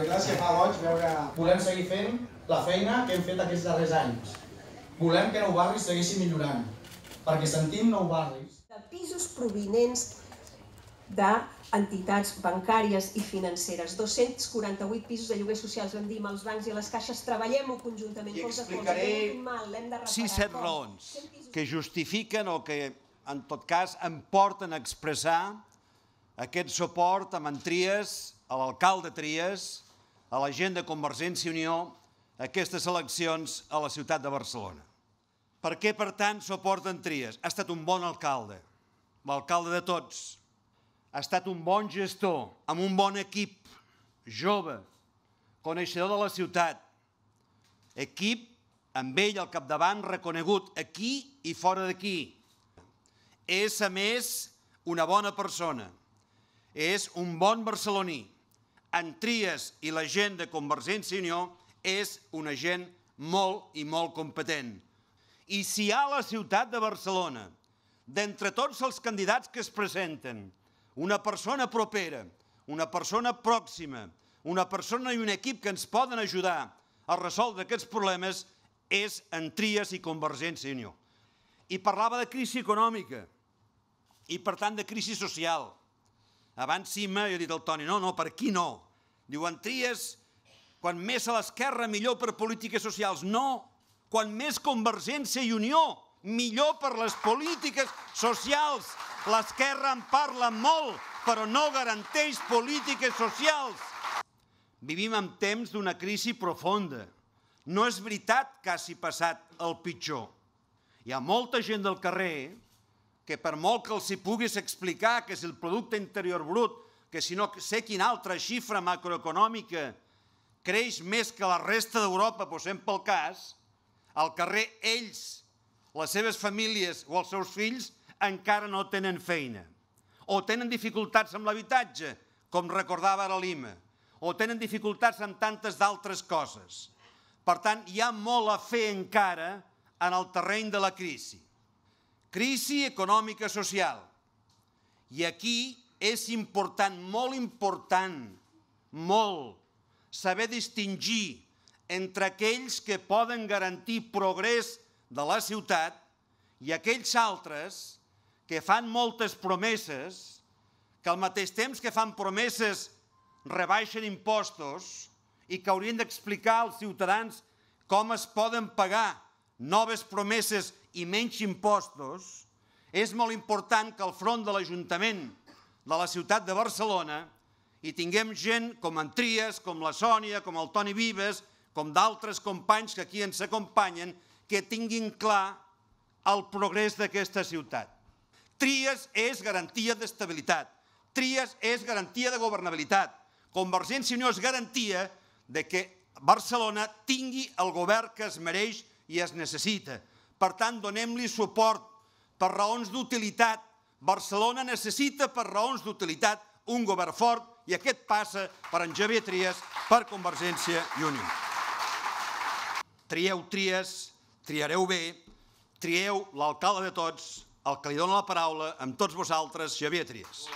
veritat és que fa goig veure... Volem seguir fent la feina que hem fet aquests darrers anys. Volem que Nou Barris segueixi millorant, perquè sentim Nou Barris. De pisos provinents d'entitats bancàries i financeres. 248 pisos de lloguer socials vendim als amb els bancs i les caixes, treballem-ho conjuntament. I explicaré sis, set raons que justifiquen o que, en tot cas, em porten a expressar aquest suport a en Tries, a l'alcalde Tries, a la gent de Convergència i Unió aquestes eleccions a la ciutat de Barcelona. Per què, per tant, suporten Trias? Ha estat un bon alcalde, l'alcalde de tots. Ha estat un bon gestor, amb un bon equip, jove, coneixedor de la ciutat. Equip amb ell al capdavant reconegut aquí i fora d'aquí. És, a més, una bona persona. És un bon barceloní en Tries i la gent de Convergència i Unió és una gent molt i molt competent. I si hi ha la ciutat de Barcelona, d'entre tots els candidats que es presenten, una persona propera, una persona pròxima, una persona i un equip que ens poden ajudar a resoldre aquests problemes, és en Tries i Convergència i Unió. I parlava de crisi econòmica i, per tant, de crisi social – abans sí, m'ha he dit el Toni, no, no, per aquí no. Diuen, tries quan més a l'esquerra millor per polítiques socials. No, quan més Convergència i Unió millor per les polítiques socials. L'esquerra en parla molt, però no garanteix polítiques socials. Vivim en temps d'una crisi profunda. No és veritat que hagi passat el pitjor. Hi ha molta gent del carrer que per molt que els hi puguis explicar que és el producte interior brut, que si no sé quina altra xifra macroeconòmica creix més que la resta d'Europa, posem doncs pel cas, al carrer ells, les seves famílies o els seus fills encara no tenen feina. O tenen dificultats amb l'habitatge, com recordava ara Lima, o tenen dificultats amb tantes d'altres coses. Per tant, hi ha molt a fer encara en el terreny de la crisi. Crisi econòmica social. I aquí és important, molt important, molt, saber distingir entre aquells que poden garantir progrés de la ciutat i aquells altres que fan moltes promeses, que al mateix temps que fan promeses rebaixen impostos i que haurien d'explicar als ciutadans com es poden pagar noves promeses i menys impostos, és molt important que al front de l'Ajuntament de la ciutat de Barcelona hi tinguem gent com en Trias, com la Sònia, com el Toni Vives, com d'altres companys que aquí ens acompanyen, que tinguin clar el progrés d'aquesta ciutat. Trias és garantia d'estabilitat. Trias és garantia de governabilitat. Convergència i Unió és garantia de que Barcelona tingui el govern que es mereix i es necessita. Per tant, donem-li suport per raons d'utilitat. Barcelona necessita per raons d'utilitat un govern fort i aquest passa per en Javier Trias, per Convergència i Unió. Trieu Trias, triareu bé, trieu l'alcalde de tots, el que li dóna la paraula, amb tots vosaltres, Javier Trias.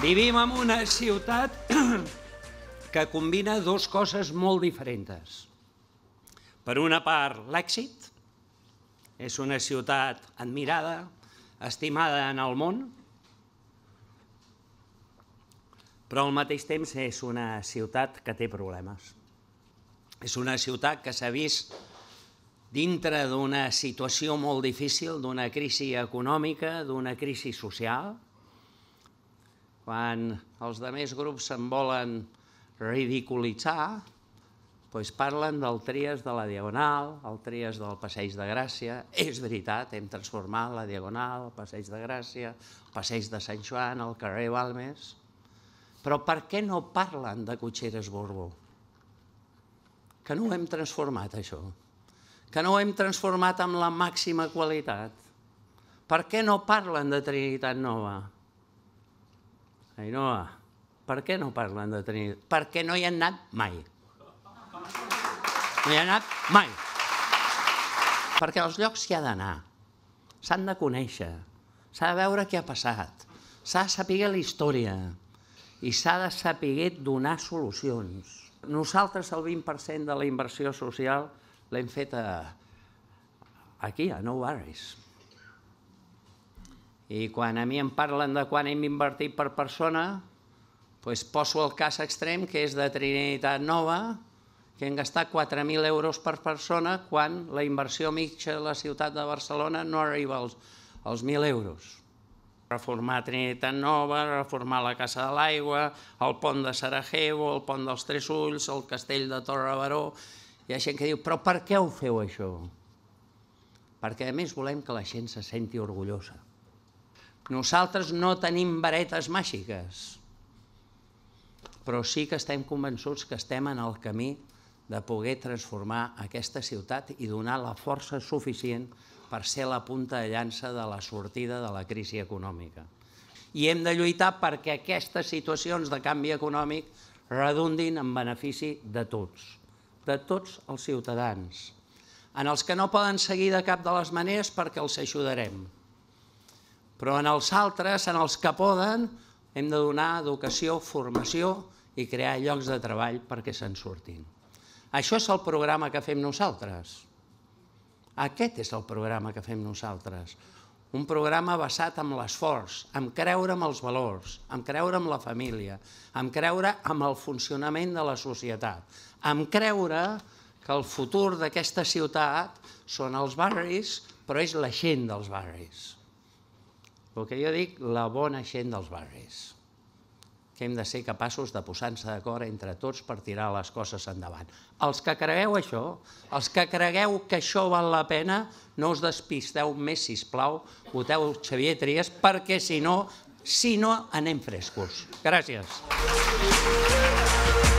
Vivim en una ciutat que combina dues coses molt diferents. Per una part, l'èxit. És una ciutat admirada, estimada en el món, però al mateix temps és una ciutat que té problemes. És una ciutat que s'ha vist dintre d'una situació molt difícil, d'una crisi econòmica, d'una crisi social, quan els altres grups se'n volen ridiculitzar, doncs parlen del Tries de la Diagonal, el Tries del Passeig de Gràcia. És veritat, hem transformat la Diagonal, el Passeig de Gràcia, el Passeig de Sant Joan, el carrer Balmes. Però per què no parlen de Cotxeres Borbó? Que no ho hem transformat, això. Que no ho hem transformat amb la màxima qualitat. Per què no parlen de Trinitat Nova? Ainhoa, per què no parlen de tenir... Perquè no hi han anat mai. No hi han anat mai. Perquè als llocs s'hi ha d'anar. S'han de conèixer. S'ha de veure què ha passat. S'ha de saber la història. I s'ha de saber donar solucions. Nosaltres el 20% de la inversió social l'hem a... aquí, a Nou Barris. I quan a mi em parlen de quan hem invertit per persona, doncs poso el cas extrem, que és de Trinitat Nova, que hem gastat 4.000 euros per persona quan la inversió mitja de la ciutat de Barcelona no arriba als, als 1.000 euros. Reformar Trinitat Nova, reformar la Casa de l'Aigua, el pont de Sarajevo, el pont dels Tres Ulls, el castell de Torre Baró... Hi ha gent que diu, però per què ho feu això? Perquè a més volem que la gent se senti orgullosa. Nosaltres no tenim varetes màgiques, però sí que estem convençuts que estem en el camí de poder transformar aquesta ciutat i donar la força suficient per ser la punta de llança de la sortida de la crisi econòmica. I hem de lluitar perquè aquestes situacions de canvi econòmic redundin en benefici de tots, de tots els ciutadans, en els que no poden seguir de cap de les maneres perquè els ajudarem però en els altres, en els que poden, hem de donar educació, formació i crear llocs de treball perquè se'n surtin. Això és el programa que fem nosaltres. Aquest és el programa que fem nosaltres. Un programa basat en l'esforç, en creure en els valors, en creure en la família, en creure en el funcionament de la societat, en creure que el futur d'aquesta ciutat són els barris, però és la gent dels barris el que jo dic, la bona gent dels barris, que hem de ser capaços de posar-nos d'acord entre tots per tirar les coses endavant. Els que cregueu això, els que cregueu que això val la pena, no us despisteu més, si plau, voteu Xavier Trias, perquè si no, si no, anem frescos. Gràcies. Gràcies.